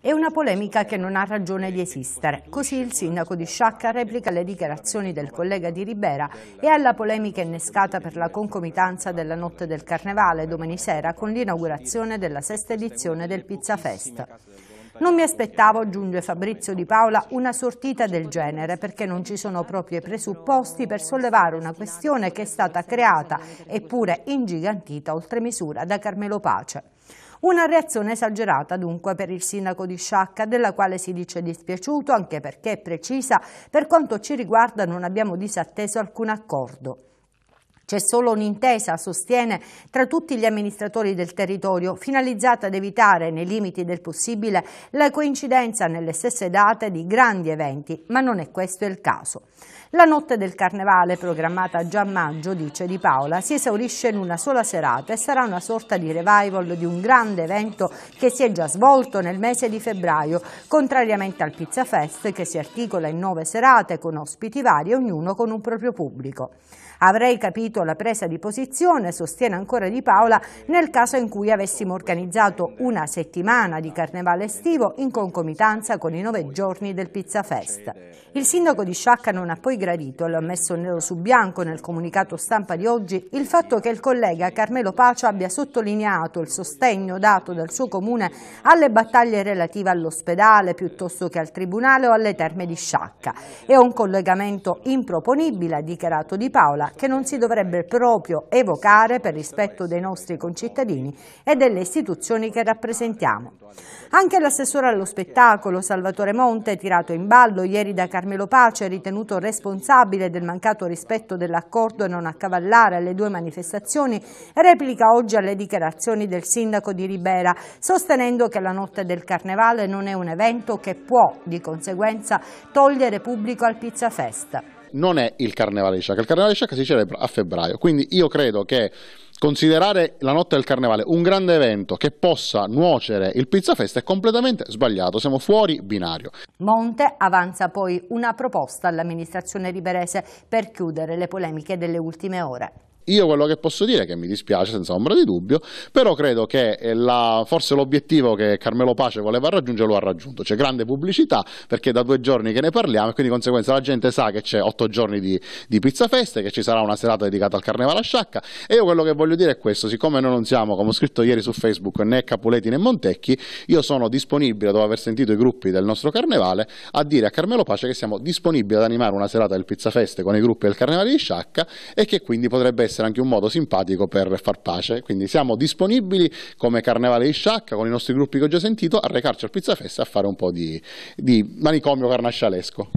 È una polemica che non ha ragione di esistere. Così il sindaco di Sciacca replica le dichiarazioni del collega di Ribera e alla polemica innescata per la concomitanza della notte del carnevale domani sera con l'inaugurazione della sesta edizione del Pizza Fest. Non mi aspettavo, aggiunge Fabrizio Di Paola, una sortita del genere perché non ci sono proprio i presupposti per sollevare una questione che è stata creata eppure ingigantita oltre misura da Carmelo Pace. Una reazione esagerata dunque per il sindaco di Sciacca, della quale si dice dispiaciuto anche perché è precisa, per quanto ci riguarda non abbiamo disatteso alcun accordo. C'è solo un'intesa, sostiene, tra tutti gli amministratori del territorio, finalizzata ad evitare, nei limiti del possibile, la coincidenza nelle stesse date di grandi eventi, ma non è questo il caso. La notte del carnevale, programmata già a maggio, dice Di Paola, si esaurisce in una sola serata e sarà una sorta di revival di un grande evento che si è già svolto nel mese di febbraio, contrariamente al Pizza Fest che si articola in nove serate con ospiti vari, ognuno con un proprio pubblico. Avrei capito sostenuto la presa di posizione, sostiene ancora Di Paola, nel caso in cui avessimo organizzato una settimana di carnevale estivo in concomitanza con i nove giorni del Pizza Fest. Il sindaco di Sciacca non ha poi gradito, lo ha messo nero su bianco nel comunicato stampa di oggi, il fatto che il collega Carmelo Pacio abbia sottolineato il sostegno dato dal suo comune alle battaglie relative all'ospedale piuttosto che al tribunale o alle terme di Sciacca. È un collegamento improponibile, ha dichiarato Di Paola, che non si dovrebbe dovrebbe proprio evocare per rispetto dei nostri concittadini e delle istituzioni che rappresentiamo. Anche l'assessore allo spettacolo Salvatore Monte, tirato in ballo ieri da Carmelo Pace, ritenuto responsabile del mancato rispetto dell'accordo e non accavallare le due manifestazioni, replica oggi alle dichiarazioni del sindaco di Ribera, sostenendo che la notte del carnevale non è un evento che può, di conseguenza, togliere pubblico al Pizza Fest non è il Carnevale di Sciacca. Il Carnevale di Sciacca si celebra a febbraio, quindi io credo che considerare la notte del carnevale un grande evento che possa nuocere il Pizza Fest è completamente sbagliato, siamo fuori binario. Monte avanza poi una proposta all'amministrazione riberese per chiudere le polemiche delle ultime ore. Io quello che posso dire è che mi dispiace senza ombra di dubbio, però credo che eh, la, forse l'obiettivo che Carmelo Pace voleva raggiungere lo ha raggiunto, c'è grande pubblicità perché da due giorni che ne parliamo e quindi di conseguenza la gente sa che c'è otto giorni di, di pizza feste, che ci sarà una serata dedicata al Carnevale a Sciacca e io quello che voglio dire è questo, siccome noi non siamo, come ho scritto ieri su Facebook, né Capuleti né Montecchi, io sono disponibile, dopo aver sentito i gruppi del nostro Carnevale, a dire a Carmelo Pace che siamo disponibili ad animare una serata del pizza feste con i gruppi del Carnevale di Sciacca e che quindi potrebbe essere essere anche un modo simpatico per far pace. Quindi siamo disponibili come Carnevale di Sciacca con i nostri gruppi che ho già sentito a recarci al Pizza Fest a fare un po' di, di manicomio carnascialesco.